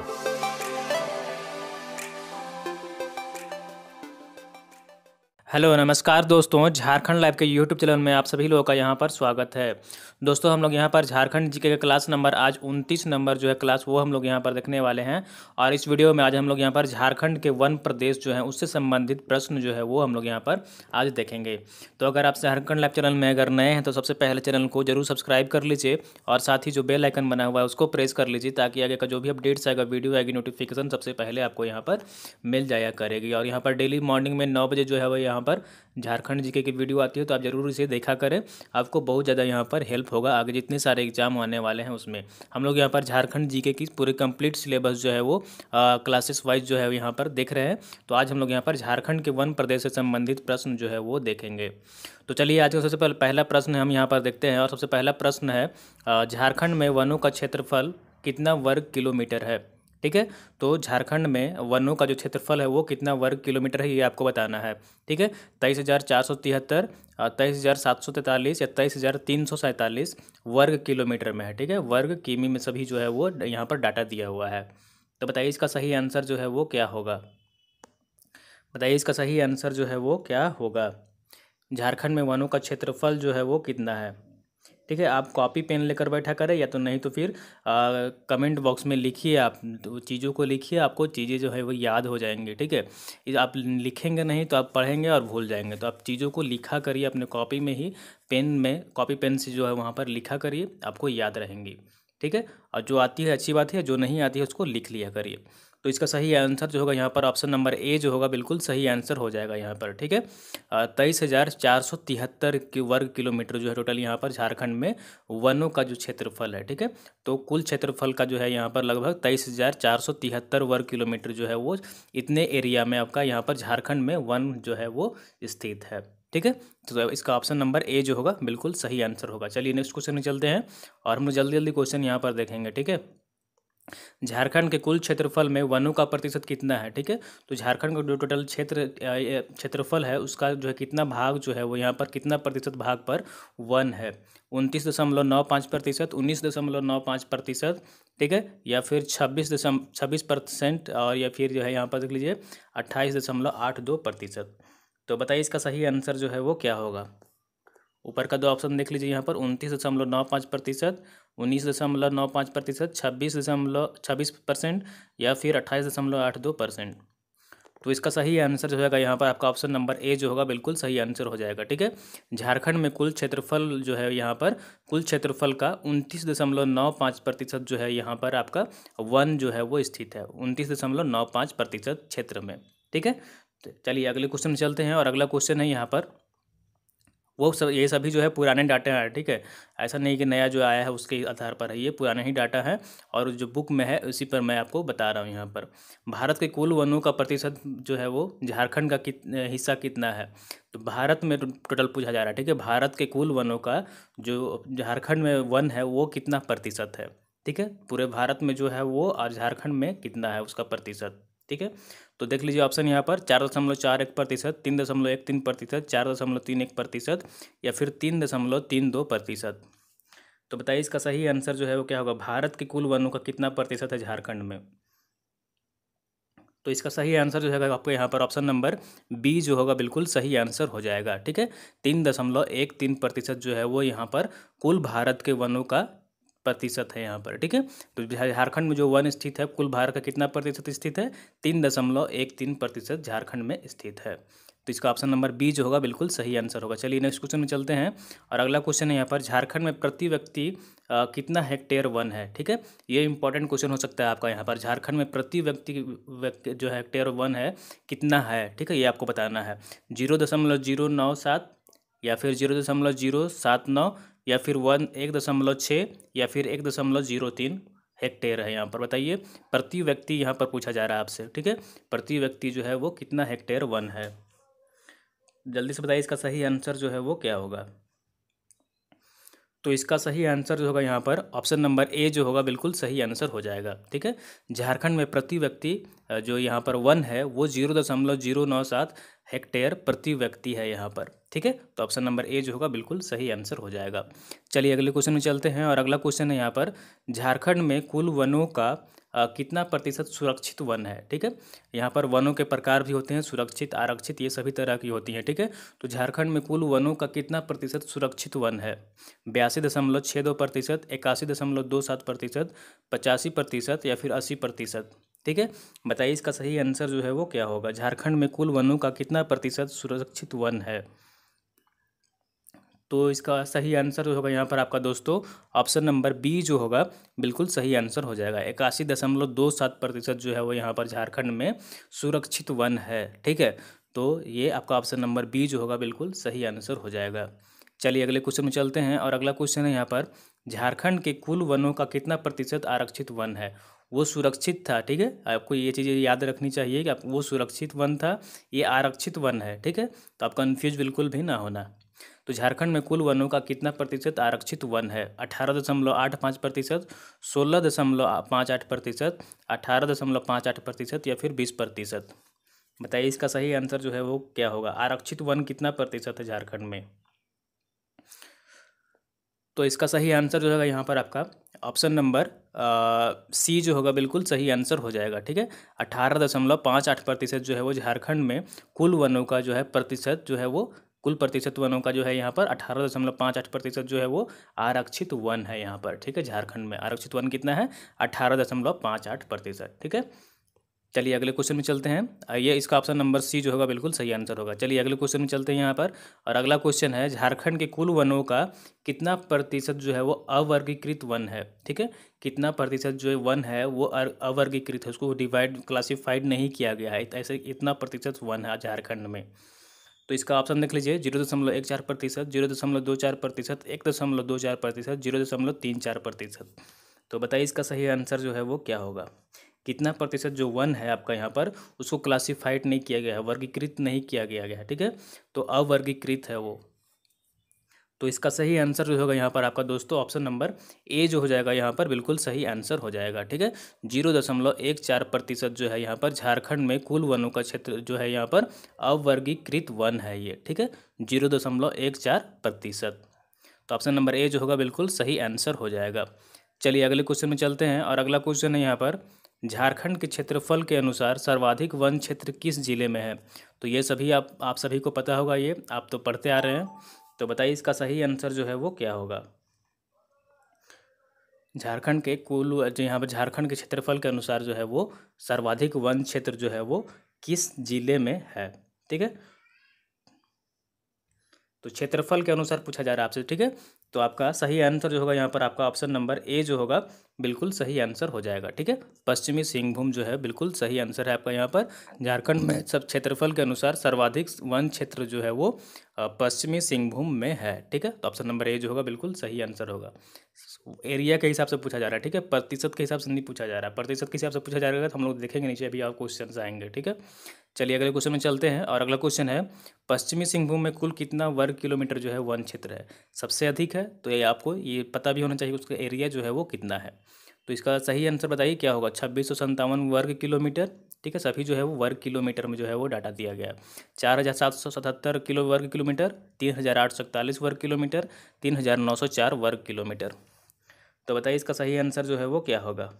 Thanks. Hello नमस्कार दोस्तों Jharkhand live के यूट्यूब चैनल में आप सभी लोगों का यहाँ पर स्वागत है दोस्तों हम लोग यहाँ पर झारखंड जीके का क्लास नंबर आज 29 नंबर जो है क्लास वो हम लोग यहाँ पर देखने वाले हैं और इस वीडियो में आज हम लोग यहाँ पर झारखंड के वन प्रदेश जो है उससे संबंधित प्रश्न जो है वो हम लोग यहाँ पर आज देखेंगे तो अगर आप झारखंड लाइव चैनल में अगर नए हैं तो सबसे पहले चैनल को जरूर सब्सक्राइब कर लीजिए और साथ ही जो बेल आइकन बना हुआ है उसको प्रेस कर लीजिए ताकि आगे का जो भी अपडेट्स आएगा वीडियो आएगी नोटिफिकेशन सबसे पहले आपको यहाँ पर मिल जाया करेगी और यहाँ पर डेली मॉर्निंग में नौ बजे जो है वो यहाँ यहाँ पर झारखंड जीके की वीडियो आती है तो आप ज़रूर इसे देखा करें आपको बहुत ज़्यादा यहाँ पर हेल्प होगा आगे जितने सारे एग्जाम आने वाले हैं उसमें हम लोग यहाँ पर झारखंड जीके की पूरे कंप्लीट सिलेबस जो है वो क्लासेस वाइज जो है यहाँ पर देख रहे हैं तो आज हम लोग यहाँ पर झारखंड के वन प्रदेश से संबंधित प्रश्न जो है वो देखेंगे तो चलिए आज का सबसे पहले पहला प्रश्न हम यहाँ पर देखते हैं और सबसे पहला प्रश्न है झारखंड में वनों का क्षेत्रफल कितना वर्ग किलोमीटर है ठीक है तो झारखंड में वनों का जो क्षेत्रफल है वो कितना वर्ग किलोमीटर है ये आपको बताना है ठीक है तेईस हज़ार चार सौ तिहत्तर तेईस हज़ार सात सौ तैंतालीस या तेईस हज़ार तीन सौ सैंतालीस वर्ग किलोमीटर में है ठीक है वर्ग किमी में सभी जो है वो यहाँ पर डाटा दिया हुआ है तो बताइए इसका सही आंसर जो है वो क्या होगा बताइए इसका सही आंसर जो है वो क्या होगा झारखंड में वनों का क्षेत्रफल जो है वो कितना है ठीक है आप कॉपी पेन लेकर बैठा करें या तो नहीं तो फिर आ, कमेंट बॉक्स में लिखिए आप तो चीज़ों को लिखिए आपको चीज़ें जो है वो याद हो जाएंगी ठीक है आप लिखेंगे नहीं तो आप पढ़ेंगे और भूल जाएंगे तो आप चीज़ों को लिखा करिए अपने कॉपी में ही पेन में कॉपी पेन से जो है वहाँ पर लिखा करिए आपको याद रहेंगी ठीक है और जो आती है अच्छी बात है जो नहीं आती है उसको लिख लिया करिए तो इसका सही आंसर जो होगा यहाँ पर ऑप्शन नंबर ए जो होगा बिल्कुल सही आंसर हो जाएगा यहाँ पर ठीक है तेईस हज़ार चार सौ तिहत्तर के वर्ग किलोमीटर जो है टोटल यहाँ पर झारखंड में वनों का जो क्षेत्रफल है ठीक है तो कुल क्षेत्रफल का जो है यहाँ पर लगभग तेईस हज़ार चार सौ तिहत्तर वर्ग किलोमीटर जो है वो इतने एरिया में आपका यहाँ पर झारखंड में वन जो है वो स्थित है ठीक है तो इसका ऑप्शन नंबर ए जो होगा बिल्कुल सही आंसर होगा चलिए नेक्स्ट क्वेश्चन में चलते हैं और हम लोग जल्दी जल्दी क्वेश्चन यहाँ पर देखेंगे ठीक है झारखंड के कुल क्षेत्रफल में वनों का प्रतिशत कितना है ठीक है तो झारखंड का जो टोटल क्षेत्र क्षेत्रफल है उसका जो है कितना भाग जो है वो यहाँ पर कितना प्रतिशत भाग पर वन है उनतीस दशमलव नौ पाँच प्रतिशत उन्नीस दशमलव नौ पाँच प्रतिशत ठीक है या फिर छब्बीस दशम छब्बीस परसेंट और या फिर जो है यहाँ पर देख लीजिए अट्ठाईस दशमलव आठ दो प्रतिशत तो बताइए इसका सही आंसर जो है वो क्या होगा ऊपर का दो ऑप्शन देख लीजिए यहाँ पर उनतीस दशमलव नौ पाँच प्रतिशत उन्नीस दशमलव नौ पाँच प्रतिशत छब्बीस दशमलव छब्बीस परसेंट या फिर अट्ठाईस दशमलव आठ दो परसेंट तो इसका सही आंसर जो होगा यहाँ पर आपका ऑप्शन नंबर ए जो होगा बिल्कुल सही आंसर हो जाएगा ठीक है झारखंड में कुल क्षेत्रफल जो है यहाँ पर कुल क्षेत्रफल का उनतीस दशमलव नौ पाँच प्रतिशत जो है यहाँ पर आपका वन जो है वो स्थित है उनतीस दशमलव नौ पाँच प्रतिशत क्षेत्र में ठीक है तो चलिए अगले क्वेश्चन चलते हैं और अगला क्वेश्चन है यहाँ पर वो सब ये सभी जो है पुराने डाटा हैं ठीक है ऐसा नहीं कि नया जो आया है उसके आधार पर है ये पुराने ही डाटा है और जो बुक में है उसी पर मैं आपको बता रहा हूँ यहाँ पर भारत के कुल वनों का प्रतिशत जो है वो झारखंड का कित हिस्सा कितना है तो भारत में टोटल पूछा जा रहा है ठीक है भारत के कुल वनों का जो झारखंड में वन है वो कितना प्रतिशत है ठीक है पूरे भारत में जो है वो और झारखंड में कितना है उसका प्रतिशत ठीक है तो देख लीजिए ऑप्शन यहाँ पर चार दशमलव चार एक प्रतिशत तीन दशमलव एक तीन प्रतिशत चार दशमलव तीन एक प्रतिशत या फिर तीन दशमलव तीन दो प्रतिशत तो बताइए इसका सही आंसर जो है वो क्या होगा भारत के कुल वनों का कितना प्रतिशत है झारखंड में तो इसका सही आंसर जो है आपको यहाँ पर ऑप्शन नंबर बी जो होगा बिल्कुल सही आंसर हो जाएगा ठीक है तीन दशमलव एक तीन प्रतिशत जो है वो यहाँ पर कुल भारत के वनों का प्रतिशत है यहाँ पर ठीक है तो झारखंड में जो वन स्थित है कुल भार का कितना प्रतिशत स्थित है तीन दशमलव एक तीन प्रतिशत झारखंड में स्थित है तो इसका ऑप्शन नंबर बी जो होगा बिल्कुल सही आंसर होगा चलिए नेक्स्ट क्वेश्चन में चलते हैं और अगला क्वेश्चन है यहाँ पर झारखंड में प्रति व्यक्ति कितना हेक्टेयर वन है ठीक है ये इंपॉर्टेंट क्वेश्चन हो सकता है आपका यहाँ पर झारखंड में प्रति व्यक्ति जो हेक्टेयर वन है कितना है ठीक है ये आपको बताना है जीरो दशमलव जीरो नौ सात या फिर जीरो दशमलव जीरो सात नौ या फिर वन एक दशमलव छः या फिर एक दशमलव जीरो तीन हेक्टेयर है यहाँ पर बताइए प्रति व्यक्ति यहाँ पर पूछा जा रहा है आपसे ठीक है प्रति व्यक्ति जो है वो कितना हेक्टेयर वन है जल्दी से बताइए इसका सही आंसर जो है वो क्या होगा तो इसका सही आंसर जो होगा यहाँ पर ऑप्शन नंबर ए जो होगा बिल्कुल सही आंसर हो जाएगा ठीक है झारखंड में प्रति व्यक्ति जो यहाँ पर वन है वो जीरो दशमलव जीरो नौ सात हेक्टेयर प्रति व्यक्ति है यहाँ पर ठीक है तो ऑप्शन नंबर ए जो होगा बिल्कुल सही आंसर हो जाएगा चलिए अगले क्वेश्चन में चलते हैं और अगला क्वेश्चन है यहाँ पर झारखंड में कुल वनों का आ, कितना प्रतिशत सुरक्षित वन है ठीक है यहाँ पर वनों के प्रकार भी होते हैं सुरक्षित आरक्षित ये सभी तरह की होती हैं ठीक है तो झारखंड में कुल वनों का कितना प्रतिशत सुरक्षित वन है बयासी दशमलव छः दो प्रतिशत इक्यासी दशमलव दो सात प्रतिशत पचासी प्रतिशत या फिर अस्सी प्रतिशत ठीक है बताइए इसका सही आंसर जो है वो क्या होगा झारखंड में कुल वनों का कितना प्रतिशत सुरक्षित वन है तो इसका सही आंसर होगा यहाँ पर आपका दोस्तों ऑप्शन नंबर बी जो होगा बिल्कुल सही आंसर हो जाएगा इक्यासी दशमलव दो सात प्रतिशत जो है वो यहाँ पर झारखंड में सुरक्षित वन है ठीक है तो ये आपका ऑप्शन नंबर बी जो होगा बिल्कुल सही आंसर हो जाएगा चलिए अगले क्वेश्चन में चलते हैं और अगला क्वेश्चन है यहाँ पर झारखंड के कुल वनों का कितना प्रतिशत आरक्षित वन है वो सुरक्षित था ठीक है आपको ये चीज़ें याद रखनी चाहिए कि आप वो सुरक्षित वन था ये आरक्षित वन है ठीक है तो आप कन्फ्यूज बिल्कुल भी ना होना तो झारखंड में कुल वनों का कितना प्रतिशत आरक्षित वन है अठारह दशमलव आठ पाँच प्रतिशत सोलह दशमलव पाँच आठ प्रतिशत अठारह दशमलव पाँच आठ प्रतिशत या फिर बीस प्रतिशत बताइए इसका सही आंसर जो है वो क्या होगा आरक्षित वन कितना प्रतिशत है झारखंड में तो इसका सही आंसर जो होगा यहाँ पर आपका ऑप्शन नंबर सी जो होगा बिल्कुल सही आंसर हो जाएगा ठीक है अठारह दशमलव पाँच आठ प्रतिशत जो है वो झारखंड में कुल वनों का जो है प्रतिशत जो है वो कुल प्रतिशत वनों का जो है यहाँ पर अठारह दशमलव पाँच आठ प्रतिशत जो है वो आरक्षित वन है यहाँ पर ठीक है झारखंड में आरक्षित वन कितना है अठारह दशमलव पाँच आठ प्रतिशत ठीक है चलिए अगले क्वेश्चन में चलते हैं ये इसका ऑप्शन नंबर सी जो होगा बिल्कुल सही आंसर होगा चलिए अगले क्वेश्चन में चलते हैं यहाँ पर और अगला क्वेश्चन है झारखंड के कुल वनों का कितना प्रतिशत जो है वो अवर्गीकृत वन है ठीक है कितना प्रतिशत जो है वन है वो अवर्गीकृत है उसको डिवाइड क्लासिफाइड नहीं किया गया है ऐसे इतना प्रतिशत वन है झारखंड में तो इसका ऑप्शन देख लीजिए जीरो दशमलव एक चार प्रतिशत जीरो दशमलव दो चार प्रतिशत एक दशमलव दो चार प्रतिशत जीरो दशमलव तीन चार प्रतिशत तो बताइए इसका सही आंसर जो है वो क्या होगा कितना प्रतिशत जो वन है आपका यहाँ पर उसको क्लासिफाइड नहीं किया गया है वर्गीकृत नहीं किया गया है ठीक है तो अवर्गीकृत है वो तो इसका सही आंसर जो होगा यहाँ पर आपका दोस्तों ऑप्शन नंबर ए जो हो जाएगा यहाँ पर बिल्कुल सही आंसर हो जाएगा ठीक है जीरो दशमलव एक चार प्रतिशत जो है यहाँ पर झारखंड में कुल वनों का क्षेत्र जो है यहाँ पर अवर्गीकृत वन है ये ठीक है जीरो दशमलव एक चार प्रतिशत तो ऑप्शन नंबर ए जो होगा बिल्कुल सही आंसर हो जाएगा चलिए अगले क्वेश्चन में चलते हैं और अगला क्वेश्चन है यहाँ पर झारखंड के क्षेत्रफल के अनुसार सर्वाधिक वन क्षेत्र किस जिले में है तो ये सभी आप आप सभी को पता होगा ये आप तो पढ़ते आ रहे हैं तो बताइए इसका सही आंसर जो है वो क्या होगा झारखंड के कुल जो यहाँ पर झारखंड के क्षेत्रफल के अनुसार जो है वो सर्वाधिक वन क्षेत्र जो है वो किस जिले में है ठीक है तो क्षेत्रफल के अनुसार पूछा जा रहा है आपसे ठीक है तो आपका सही आंसर जो होगा यहाँ पर आपका ऑप्शन नंबर ए जो होगा बिल्कुल सही आंसर हो जाएगा ठीक है पश्चिमी सिंहभूम जो है बिल्कुल सही आंसर है आपका यहाँ पर झारखंड में सब क्षेत्रफल के अनुसार सर्वाधिक वन क्षेत्र जो है वो पश्चिमी सिंहभूम में है ठीक है तो ऑप्शन नंबर ए जो होगा बिल्कुल सही आंसर होगा एरिया के हिसाब से पूछा जा रहा है ठीक है प्रतिशत के हिसाब से नहीं पूछा जा रहा है प्रतिशत के हिसाब से पूछा जा रहा है तो हम लोग देखेंगे नीचे अभी आप क्वेश्चन आएंगे ठीक है चलिए अगले क्वेश्चन में चलते हैं और अगला क्वेश्चन है पश्चिमी सिंहभूम में कुल कितना वर्ग किलोमीटर जो है वन क्षेत्र है सबसे अधिक है तो ये आपको ये पता भी होना चाहिए उसका एरिया जो है वो कितना है तो इसका सही आंसर बताइए क्या होगा छब्बीस सौ संतावन वर्ग किलोमीटर ठीक है सभी जो है वो वर्ग किलोमीटर में जो है वो डाटा दिया गया चार हज़ार सात सौ सतहत्तर किलो वर्ग किलोमीटर तीन हज़ार आठ सौ इकतालीस वर्ग किलोमीटर तीन हज़ार नौ सौ चार वर्ग किलोमीटर तो बताइए इसका सही आंसर जो है वो क्या होगा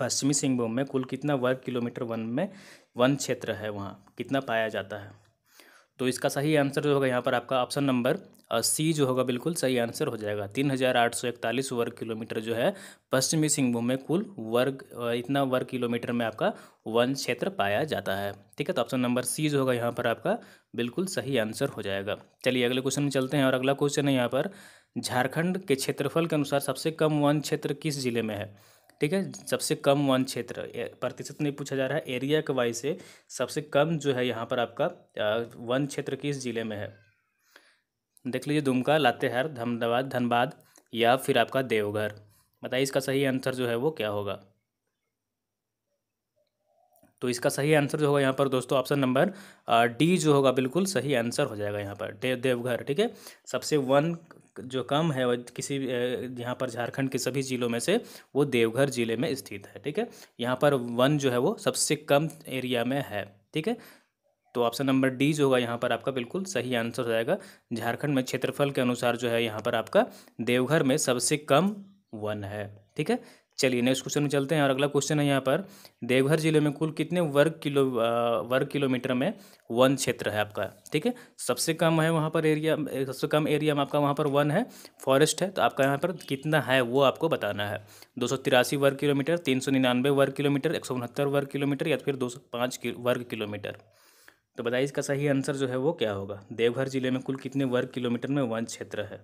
पश्चिमी सिंहभूम में कुल कितना वर्ग किलोमीटर वन में वन क्षेत्र है वहाँ कितना पाया जाता है तो इसका सही आंसर जो होगा यहाँ पर आपका ऑप्शन नंबर सी जो होगा बिल्कुल सही आंसर हो जाएगा तीन हज़ार आठ सौ इकतालीस वर्ग किलोमीटर जो है पश्चिमी सिंहभूम में कुल वर्ग इतना वर्ग किलोमीटर में आपका वन क्षेत्र पाया जाता है ठीक है तो ऑप्शन नंबर सी जो होगा यहाँ पर आपका बिल्कुल सही आंसर हो जाएगा चलिए अगले क्वेश्चन में चलते हैं और अगला क्वेश्चन है यहाँ पर झारखंड के क्षेत्रफल के अनुसार सबसे कम वन क्षेत्र किस जिले में है ठीक है सबसे कम वन क्षेत्र प्रतिशत नहीं पूछा जा रहा है एरिया के वाइज से सबसे कम जो है यहाँ पर आपका वन क्षेत्र किस जिले में है देख लीजिए दुमका लातेहार धमदाबाद धनबाद या फिर आपका देवघर बताइए इसका सही आंसर जो है वो क्या होगा तो इसका सही आंसर जो होगा यहाँ पर दोस्तों ऑप्शन नंबर डी जो होगा बिल्कुल सही आंसर हो जाएगा यहाँ पर देवघर ठीक है सबसे वन जो कम है वह किसी यहाँ पर झारखंड के सभी ज़िलों में से वो देवघर ज़िले में स्थित है ठीक है यहाँ पर वन जो है वो सबसे कम एरिया में है ठीक है तो ऑप्शन नंबर डी जो होगा यहाँ पर आपका बिल्कुल सही आंसर हो जाएगा झारखंड में क्षेत्रफल के अनुसार जो है यहाँ पर आपका देवघर में सबसे कम वन है ठीक है चलिए नेक्स्ट क्वेश्चन में चलते हैं और अगला क्वेश्चन है यहाँ पर देवघर जिले में कुल कितने वर्ग किलो वर्ग किलोमीटर में वन क्षेत्र है आपका ठीक है सबसे कम है वहाँ पर एरिया सबसे कम एरिया में आपका वहाँ पर वन है फॉरेस्ट है तो आपका यहाँ पर कितना है वो आपको बताना है दो सौ तिरासी वर्ग किलोमीटर तीन सौ निन्यानवे वर्ग किलोमीटर एक सौ उनहत्तर वर्ग किलोमीटर या फिर दो सौ पाँच वर्ग किलोमीटर तो बताइए इसका सही आंसर जो है वो क्या होगा देवघर जिले में कुल कितने वर्ग किलोमीटर में वन क्षेत्र है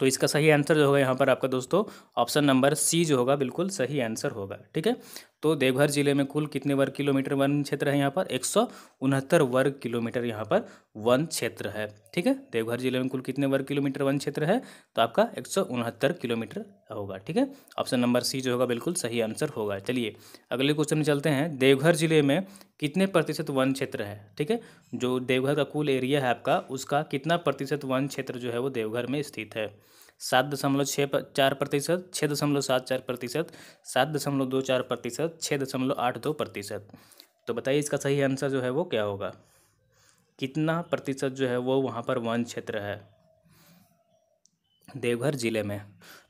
तो इसका सही आंसर जो होगा यहाँ पर आपका दोस्तों ऑप्शन नंबर सी जो होगा बिल्कुल सही आंसर होगा ठीक है तो देवघर जिले में कुल कितने वर्ग किलोमीटर वन क्षेत्र है यहाँ पर एक सौ उनहत्तर वर्ग किलोमीटर यहाँ पर वन क्षेत्र है ठीक है देवघर जिले में कुल कितने वर्ग किलोमीटर वन क्षेत्र है तो आपका एक सौ उनहत्तर किलोमीटर होगा ठीक है ऑप्शन नंबर सी जो होगा बिल्कुल सही आंसर होगा चलिए अगले क्वेश्चन में चलते हैं देवघर जिले में कितने प्रतिशत वन क्षेत्र है ठीक है जो देवघर का कुल एरिया है आपका उसका कितना प्रतिशत वन क्षेत्र जो है वो देवघर में स्थित है सात दशमलव छः चार प्रतिशत छः दशमलव सात चार प्रतिशत सात दशमलव दो चार प्रतिशत छः दशमलव आठ दो प्रतिशत तो बताइए इसका सही आंसर जो है वो क्या होगा कितना प्रतिशत जो है वो वहाँ पर वन क्षेत्र है देवघर जिले में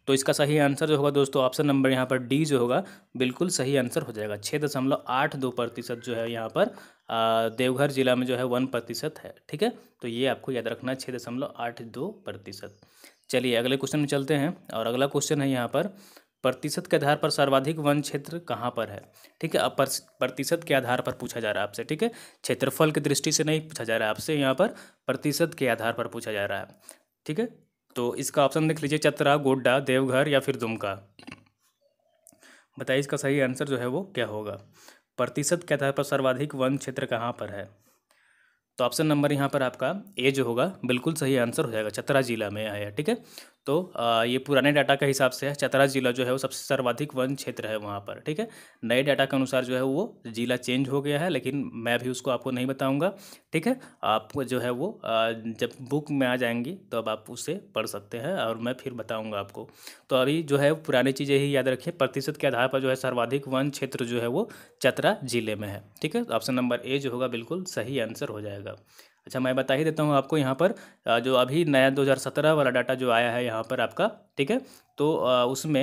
तो इसका सही आंसर जो होगा दोस्तों ऑप्शन नंबर यहाँ पर डी जो होगा बिल्कुल सही आंसर हो जाएगा छः दशमलव आठ दो प्रतिशत जो है यहाँ पर देवघर जिला में जो है वन प्रतिशत है ठीक है तो ये आपको याद रखना है छः दशमलव आठ दो प्रतिशत चलिए अगले क्वेश्चन में चलते हैं और अगला क्वेश्चन है यहाँ पर प्रतिशत के आधार पर सर्वाधिक वन क्षेत्र कहाँ पर है ठीक है अब प्रतिशत के आधार पर पूछा जा रहा है आपसे ठीक है क्षेत्रफल की दृष्टि से नहीं पूछा जा रहा है आपसे यहाँ पर प्रतिशत के आधार पर पूछा जा रहा है ठीक है तो इसका ऑप्शन देख लीजिए चतरा गोड्डा देवघर या फिर दुमका बताइए इसका सही आंसर जो है वो क्या होगा प्रतिशत के आधार पर सर्वाधिक वन क्षेत्र कहाँ पर है तो ऑप्शन नंबर यहाँ पर आपका ए जो होगा बिल्कुल सही आंसर हो जाएगा चतरा जिला में आया ठीक है तो ये पुराने डाटा के हिसाब से है चतरा जिला जो है वो सबसे सर्वाधिक वन क्षेत्र है वहाँ पर ठीक है नए डाटा के अनुसार जो है वो जिला चेंज हो गया है लेकिन मैं भी उसको आपको नहीं बताऊँगा ठीक है आप जो है वो जब बुक में आ जाएंगी तो अब आप उसे पढ़ सकते हैं और मैं फिर बताऊँगा आपको तो अभी जो है पुरानी चीज़ें ही याद रखिए प्रतिशत के आधार पर जो है सर्वाधिक वन क्षेत्र जो है वो चतरा जिले में है ठीक है ऑप्शन नंबर ए जो होगा बिल्कुल सही आंसर हो जाएगा अच्छा मैं बता ही देता हूँ आपको यहाँ पर जो अभी नया 2017 वाला डाटा जो आया है यहाँ पर आपका ठीक है तो उसमें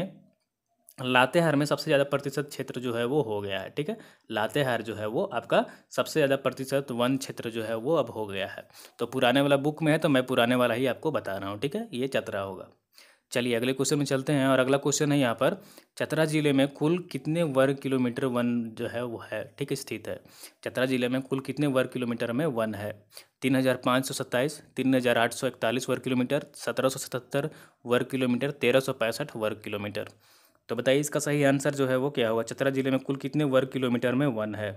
लातेहार में सबसे ज़्यादा प्रतिशत क्षेत्र जो है वो हो गया है ठीक है लातेहार जो है वो आपका सबसे ज़्यादा प्रतिशत वन क्षेत्र जो है वो अब हो गया है तो पुराने वाला बुक में है तो मैं पुराने वाला ही आपको बता रहा हूँ ठीक है ये चतरा होगा चलिए अगले क्वेश्चन में चलते हैं और अगला क्वेश्चन है यहाँ पर चतरा जिले में कुल कितने वर्ग किलोमीटर वन जो है वो है ठीक है स्थित है चतरा जिले में कुल कितने वर्ग किलोमीटर में वन है तीन हज़ार पाँच सौ सत्ताईस तीन हज़ार आठ सौ इकतालीस वर्ग किलोमीटर सत्रह सौ सतहत्तर वर्ग किलोमीटर तेरह सौ पैंसठ वर्ग किलोमीटर तो बताइए इसका सही आंसर जो है वो क्या होगा चतरा जिले में कुल कितने वर्ग किलोमीटर में वन है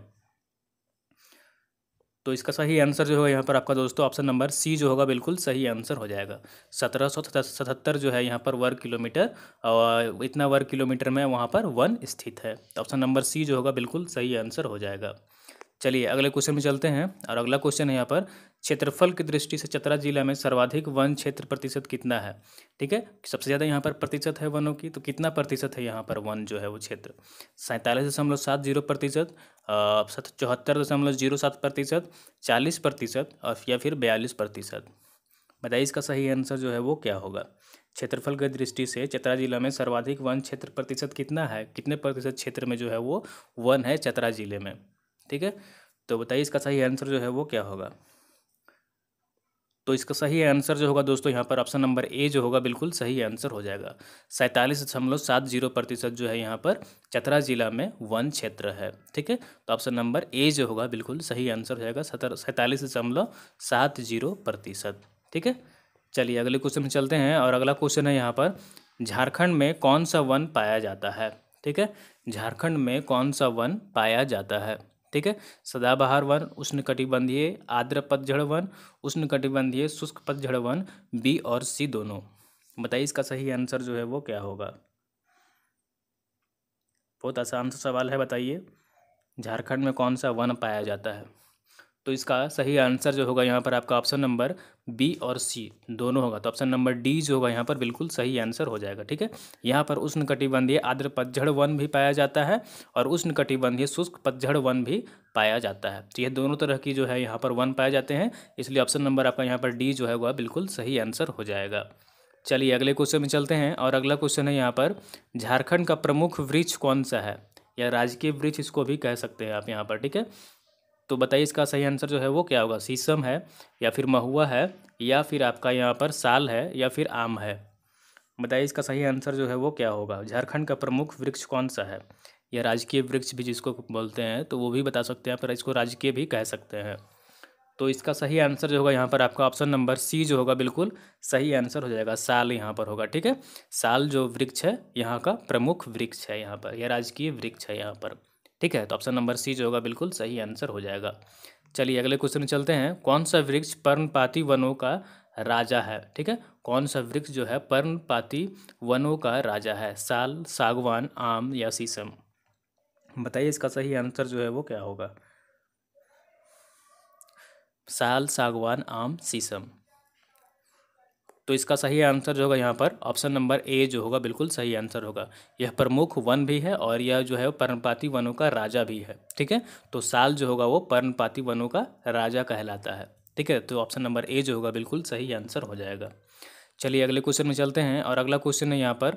तो इसका सही आंसर जो है यहाँ पर आपका दोस्तों ऑप्शन नंबर सी जो होगा बिल्कुल सही आंसर हो जाएगा सत्रह सौ सतहत्तर जो है यहाँ पर वर्ग किलोमीटर और इतना वर्ग किलोमीटर में वहाँ पर वन स्थित है ऑप्शन नंबर सी जो होगा बिल्कुल सही आंसर हो जाएगा चलिए अगले क्वेश्चन में चलते हैं और अगला क्वेश्चन है यहाँ पर क्षेत्रफल की दृष्टि से चतरा जिला में सर्वाधिक वन क्षेत्र प्रतिशत कितना है ठीक है सबसे ज़्यादा यहाँ पर प्रतिशत है वनों की तो कितना प्रतिशत है यहाँ पर वन जो है वो क्षेत्र सैंतालीस दशमलव सात जीरो प्रतिशत चौहत्तर दशमलव जीरो सात प्रतिशत चालीस प्रतिशत और या फिर बयालीस प्रतिशत बताइए इसका सही आंसर जो है वो क्या होगा क्षेत्रफल की दृष्टि से चतरा जिला में सर्वाधिक वन क्षेत्र प्रतिशत कितना है कितने प्रतिशत क्षेत्र में जो है वो वन है चतरा जिले में ठीक है तो बताइए इसका सही आंसर जो है वो क्या होगा तो इसका सही आंसर जो होगा दोस्तों यहाँ पर ऑप्शन नंबर ए जो होगा बिल्कुल सही आंसर हो जाएगा सैंतालीस दशमलव सात जीरो प्रतिशत जो है यहाँ पर चतरा जिला में वन क्षेत्र है ठीक है तो ऑप्शन नंबर ए जो होगा बिल्कुल सही आंसर हो जाएगा सतर सैंतालीस दशमलव सात जीरो प्रतिशत ठीक है चलिए अगले क्वेश्चन में चलते हैं और अगला क्वेश्चन है यहाँ पर झारखंड में कौन सा वन पाया जाता है ठीक है झारखंड में कौन सा वन पाया जाता है ठीक है सदाबहार वन उष्णकटिबंधीय आर्द्र पतझड़ वन उष्णकटिबंधीय शुष्क पतझड़ वन बी और सी दोनों बताइए इसका सही आंसर जो है वो क्या होगा बहुत आसान सा सवाल है बताइए झारखंड में कौन सा वन पाया जाता है तो इसका सही आंसर जो होगा यहाँ पर आपका ऑप्शन नंबर बी और सी दोनों होगा तो ऑप्शन नंबर डी जो होगा यहाँ पर बिल्कुल सही आंसर हो जाएगा ठीक है यहाँ पर उष्ण कटिबंधीय आद्र पतझड़ वन भी पाया जाता है और उष्ण कटिबंधीय शुष्क पतझड़ वन भी पाया जाता है तो ये दोनों तरह की जो है यहाँ पर वन पाए जाते हैं इसलिए ऑप्शन नंबर आपका यहाँ पर डी जो है वह बिल्कुल सही आंसर हो जाएगा चलिए अगले क्वेश्चन में चलते हैं और अगला क्वेश्चन है यहाँ पर झारखंड का प्रमुख वृक्ष कौन सा है या राजकीय वृक्ष इसको भी कह सकते हैं आप यहाँ पर ठीक है तो बताइए इसका सही आंसर जो है वो क्या होगा शीशम है या फिर महुआ है या फिर आपका यहाँ पर साल है या फिर आम है बताइए इसका सही आंसर जो है वो क्या होगा झारखंड का प्रमुख वृक्ष कौन सा है या राजकीय वृक्ष भी जिसको बोलते हैं तो वो भी बता सकते हैं पर इसको राजकीय भी कह सकते हैं तो इसका सही आंसर जो होगा यहाँ पर आपका ऑप्शन नंबर सी जो होगा बिल्कुल सही आंसर हो जाएगा साल यहाँ पर होगा ठीक है साल जो वृक्ष है यहाँ का प्रमुख वृक्ष है यहाँ पर यह राजकीय वृक्ष है यहाँ पर ठीक है तो ऑप्शन नंबर सी जो होगा बिल्कुल सही आंसर हो जाएगा चलिए अगले क्वेश्चन में चलते हैं कौन सा वृक्ष पर्णपाती वनों का राजा है ठीक है कौन सा वृक्ष जो है पर्णपाती वनों का राजा है साल सागवान आम या शीशम बताइए इसका सही आंसर जो है वो क्या होगा साल सागवान आम शीशम तो इसका सही आंसर जो होगा यहाँ पर ऑप्शन नंबर ए जो होगा बिल्कुल सही आंसर होगा यह प्रमुख वन भी है और यह जो है पर्णपाती वनों का राजा भी है ठीक है तो साल जो होगा वो पर्णपाती वनों का राजा कहलाता है ठीक है तो ऑप्शन नंबर ए जो होगा बिल्कुल सही आंसर हो जाएगा चलिए अगले क्वेश्चन में चलते हैं और अगला क्वेश्चन है यहाँ पर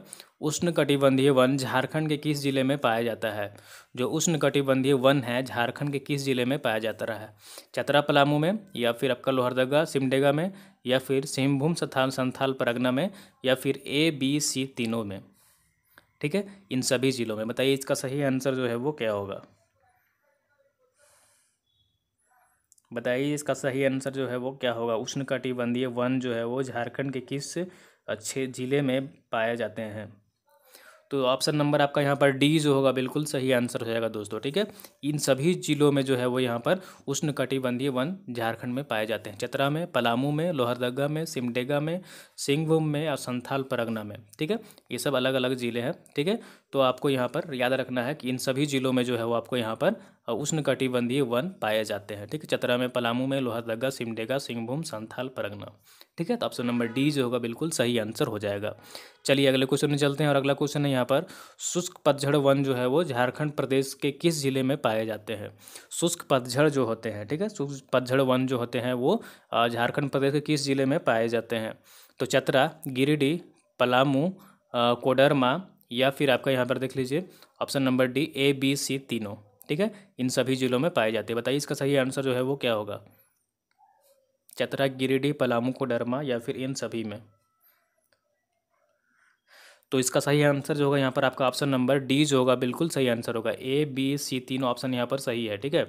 उष्ण कटिबंधीय वन झारखंड के किस जिले में पाया जाता है जो उष्ण कटिबंधीय वन है झारखंड के किस जिले में पाया जाता रहा है चतरा पलामू में या फिर आपका लोहरदगा सिमडेगा में या फिर सिंहभूम सथान संथाल परगना में या फिर ए बी सी तीनों में ठीक है इन सभी जिलों में बताइए इसका सही आंसर जो है वो क्या होगा बताइए इसका सही आंसर जो है वो क्या होगा उष्णकटिबंधीय वन जो है वो झारखंड के किस अच्छे ज़िले में पाए जाते हैं तो ऑप्शन नंबर आपका यहाँ पर डी जो होगा बिल्कुल सही आंसर हो जाएगा दोस्तों ठीक है इन सभी जिलों में जो है वो यहाँ पर उष्णकटिबंधीय वन झारखंड में पाए जाते हैं चतरा में पलामू में लोहरदगा में सिमडेगा में सिंहभूम में और संथाल परगना में ठीक है ये सब अलग अलग ज़िले हैं ठीक है तो आपको यहाँ पर याद रखना है कि इन सभी जिलों में जो है वो आपको यहाँ पर उष्णकटिबंधीय वन पाए जाते हैं ठीक है चतरा में पलामू में लोहरदगा सिमडेगा सिंहभूम संथाल परगना ठीक है तो ऑप्शन नंबर डी जो होगा बिल्कुल सही आंसर हो जाएगा चलिए अगले क्वेश्चन में चलते हैं और अगला क्वेश्चन है यहाँ पर शुष्क पतझड़ वन जो है वो झारखंड प्रदेश के किस जिले में पाए जाते हैं शुष्क पतझड़ जो होते हैं ठीक है शुष्क पतझड़ वन जो होते हैं वो झारखंड प्रदेश के किस जिले में पाए जाते हैं तो चतरा गिरिडीह पलामू कोडरमा या फिर आपका यहाँ पर देख लीजिए option number D A B C तीनों ठीक है इन सभी जिलों में पाए जाते हैं बताइए इसका सही आंसर जो है वो क्या होगा चतरा गिरिडीह पलामू कोडरमा या फिर इन सभी में तो इसका सही आंसर जो होगा यहाँ पर आपका ऑप्शन नंबर डी जो होगा बिल्कुल सही आंसर होगा ए बी सी तीनों ऑप्शन यहाँ पर सही है ठीक है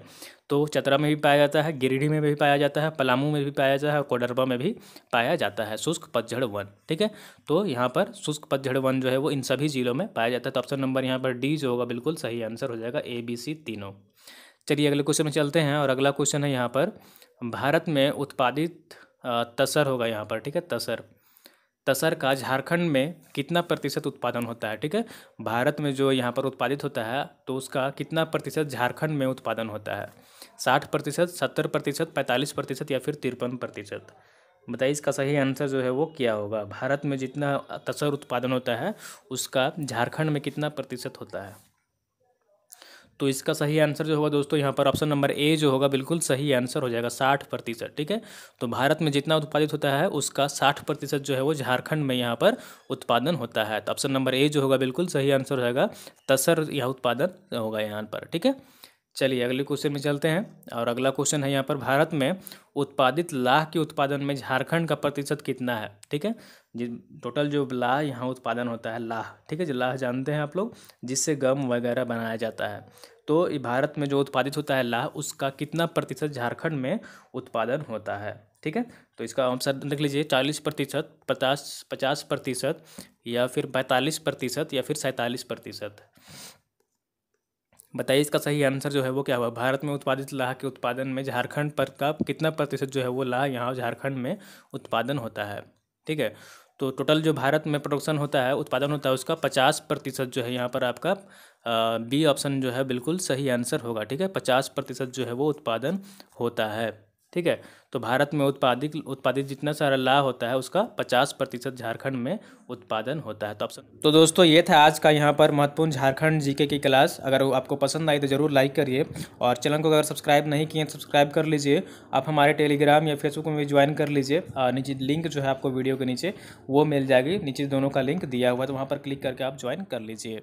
तो चतरा में भी पाया जाता है गिरिडीह में भी पाया जाता है पलामू में भी पाया जाता है और कोडरबा में भी पाया जाता है शुष्क पतझड़ वन ठीक है तो यहाँ पर शुष्क पतझड़ वन जो है वो इन सभी जिलों में पाया जाता है तो ऑप्शन नंबर यहाँ पर डी जो होगा बिल्कुल सही आंसर हो जाएगा ए बी सी तीनों चलिए अगले क्वेश्चन में चलते हैं और अगला क्वेश्चन है यहाँ पर भारत में उत्पादित तसर होगा यहाँ पर ठीक है तसर तसर का झारखंड में कितना प्रतिशत उत्पादन होता है ठीक है भारत में जो यहाँ पर उत्पादित होता है तो उसका कितना प्रतिशत झारखंड में उत्पादन होता है साठ प्रतिशत सत्तर प्रतिशत पैंतालीस प्रतिशत या फिर तिरपन प्रतिशत बताइए इसका सही आंसर जो है वो क्या होगा भारत में जितना तसर उत्पादन होता है उसका झारखंड में कितना प्रतिशत होता है तो इसका सही आंसर जो होगा दोस्तों यहाँ पर ऑप्शन नंबर ए जो होगा बिल्कुल सही आंसर हो जाएगा साठ प्रतिशत ठीक है तो भारत में जितना उत्पादित होता है उसका साठ प्रतिशत जो है वो झारखंड में यहाँ पर उत्पादन होता है तो ऑप्शन नंबर ए जो होगा बिल्कुल सही आंसर हो जाएगा तसर यह उत्पादन होगा यहाँ पर ठीक है चलिए अगले क्वेश्चन में चलते हैं और अगला क्वेश्चन है यहाँ पर भारत में उत्पादित लाह के उत्पादन में झारखंड का प्रतिशत कितना है ठीक है टोटल जो लाह यहाँ उत्पादन होता है लाह ठीक है जो लाह जानते हैं आप लोग जिससे गम वगैरह बनाया जाता है तो भारत में जो उत्पादित होता है लाह उसका कितना प्रतिशत झारखंड में उत्पादन होता है ठीक है तो इसका आंसर देख लीजिए चालीस प्रतिशत पचास पचास प्रतिशत या फिर पैंतालीस प्रतिशत या फिर सैंतालीस प्रतिशत बताइए इसका सही आंसर जो है वो क्या हुआ भारत में उत्पादित लाह के उत्पादन में झारखंड पर का कितना प्रतिशत जो है वो लाह यहाँ झारखंड में उत्पादन होता है ठीक है तो टोटल जो भारत में प्रोडक्शन होता है उत्पादन होता है उसका पचास प्रतिशत जो है यहाँ पर आपका बी ऑप्शन जो है बिल्कुल सही आंसर होगा ठीक है पचास प्रतिशत जो है वो उत्पादन होता है ठीक है तो भारत में उत्पादित उत्पादित जितना सारा ला होता है उसका पचास प्रतिशत झारखंड में उत्पादन होता है तो आप सब तो दोस्तों ये था आज का यहाँ पर महत्वपूर्ण झारखंड जीके की क्लास अगर आपको पसंद आई तो ज़रूर लाइक करिए और चैनल को अगर सब्सक्राइब नहीं किए तो सब्सक्राइब कर लीजिए आप हमारे टेलीग्राम या फेसबुक में भी ज्वाइन कर लीजिए नीचे लिंक जो है आपको वीडियो के नीचे वो मिल जाएगी नीचे दोनों का लिंक दिया हुआ है तो वहाँ पर क्लिक करके आप ज्वाइन कर लीजिए